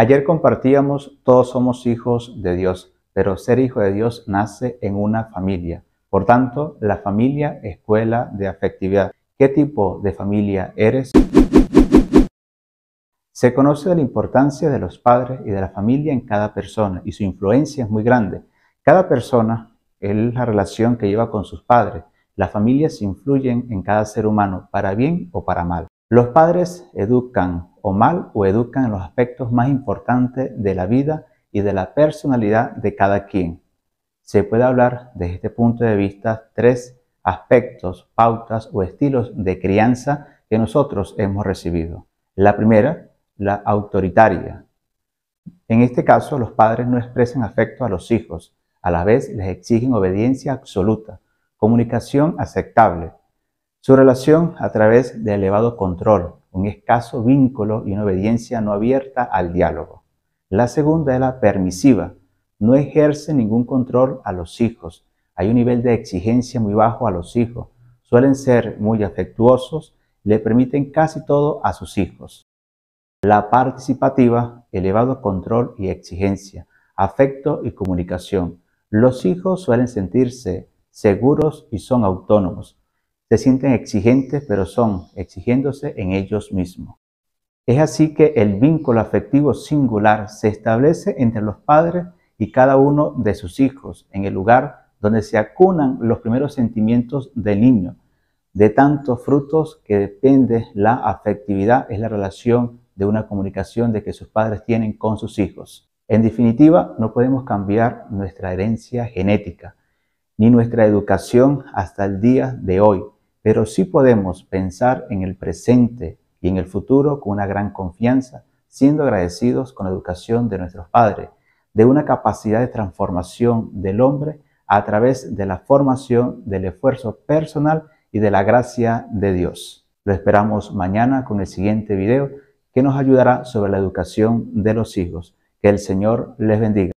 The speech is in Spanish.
Ayer compartíamos, todos somos hijos de Dios, pero ser hijo de Dios nace en una familia. Por tanto, la familia, escuela de afectividad. ¿Qué tipo de familia eres? Se conoce la importancia de los padres y de la familia en cada persona y su influencia es muy grande. Cada persona es la relación que lleva con sus padres. Las familias influyen en cada ser humano, para bien o para mal. Los padres educan o mal o educan en los aspectos más importantes de la vida y de la personalidad de cada quien. Se puede hablar desde este punto de vista tres aspectos, pautas o estilos de crianza que nosotros hemos recibido. La primera, la autoritaria. En este caso, los padres no expresan afecto a los hijos, a la vez les exigen obediencia absoluta, comunicación aceptable, su relación a través de elevado control, un escaso vínculo y una obediencia no abierta al diálogo. La segunda es la permisiva. No ejerce ningún control a los hijos. Hay un nivel de exigencia muy bajo a los hijos. Suelen ser muy afectuosos, le permiten casi todo a sus hijos. La participativa, elevado control y exigencia, afecto y comunicación. Los hijos suelen sentirse seguros y son autónomos se sienten exigentes, pero son exigiéndose en ellos mismos. Es así que el vínculo afectivo singular se establece entre los padres y cada uno de sus hijos en el lugar donde se acunan los primeros sentimientos del niño. De tantos frutos que depende la afectividad es la relación de una comunicación de que sus padres tienen con sus hijos. En definitiva, no podemos cambiar nuestra herencia genética ni nuestra educación hasta el día de hoy pero sí podemos pensar en el presente y en el futuro con una gran confianza, siendo agradecidos con la educación de nuestros padres, de una capacidad de transformación del hombre a través de la formación del esfuerzo personal y de la gracia de Dios. Lo esperamos mañana con el siguiente video que nos ayudará sobre la educación de los hijos. Que el Señor les bendiga.